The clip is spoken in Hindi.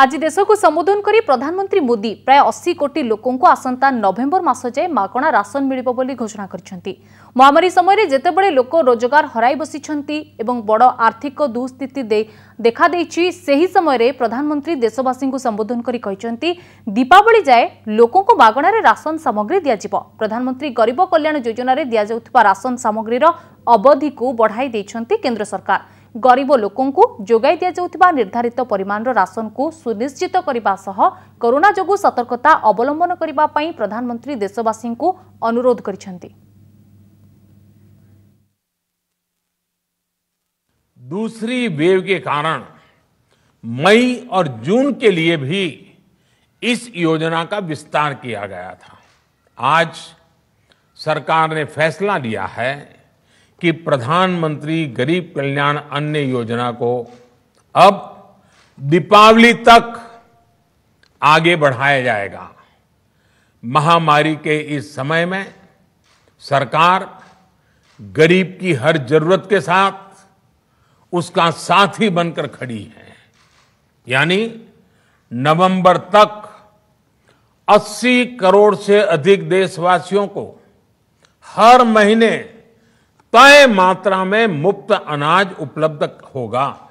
ଆଜି ଦେଶକୁ ସମ୍ବୋଧନ କରି ପ୍ରଧାନମନ୍ତ୍ରୀ ମୋଦି ପ୍ରାୟ ଅଶୀ କୋଟି ଲୋକଙ୍କୁ ଆସନ୍ତା ନଭେମ୍ବର ମାସ ଯାଏଁ ମାଗଣା ରାସନ ମିଳିବ ବୋଲି ଘୋଷଣା କରିଛନ୍ତି ମହାମାରୀ ସମୟରେ ଯେତେବେଳେ ଲୋକ ରୋଜଗାର ହରାଇ ବସିଛନ୍ତି ଏବଂ ବଡ଼ ଆର୍ଥିକ ଦୁଃସ୍ଥିତି ଦେଖାଦେଇଛି ସେହି ସମୟରେ ପ୍ରଧାନମନ୍ତ୍ରୀ ଦେଶବାସୀଙ୍କୁ ସମ୍ବୋଧନ କରି କହିଛନ୍ତି ଦୀପାବଳି ଯାଏଁ ଲୋକଙ୍କୁ ମାଗଣାରେ ରାସନ ସାମଗ୍ରୀ ଦିଆଯିବ ପ୍ରଧାନମନ୍ତ୍ରୀ ଗରିବ କଲ୍ୟାଣ ଯୋଜନାରେ ଦିଆଯାଉଥିବା ରାସନ ସାମଗ୍ରୀର ଅବଧିକୁ ବଢ଼ାଇ ଦେଇଛନ୍ତି କେନ୍ଦ୍ର ସରକାର गरीब लोकं जोगाई दि जा निर्धारित परिमाण राशन को सुनिश्चित करने करोना जो सतर्कता अवलंबन करने प्रधानमंत्री देशवासी को अनुरोध कर दूसरी वेव के कारण मई और जून के लिए भी इस योजना का विस्तार किया गया था आज सरकार ने फैसला लिया है कि प्रधानमंत्री गरीब कल्याण अन्न योजना को अब दीपावली तक आगे बढ़ाया जाएगा महामारी के इस समय में सरकार गरीब की हर जरूरत के साथ उसका साथी बनकर खड़ी है यानी नवंबर तक 80 करोड़ से अधिक देशवासियों को हर महीने तय मात्रा में मुफ्त अनाज उपलब्ध होगा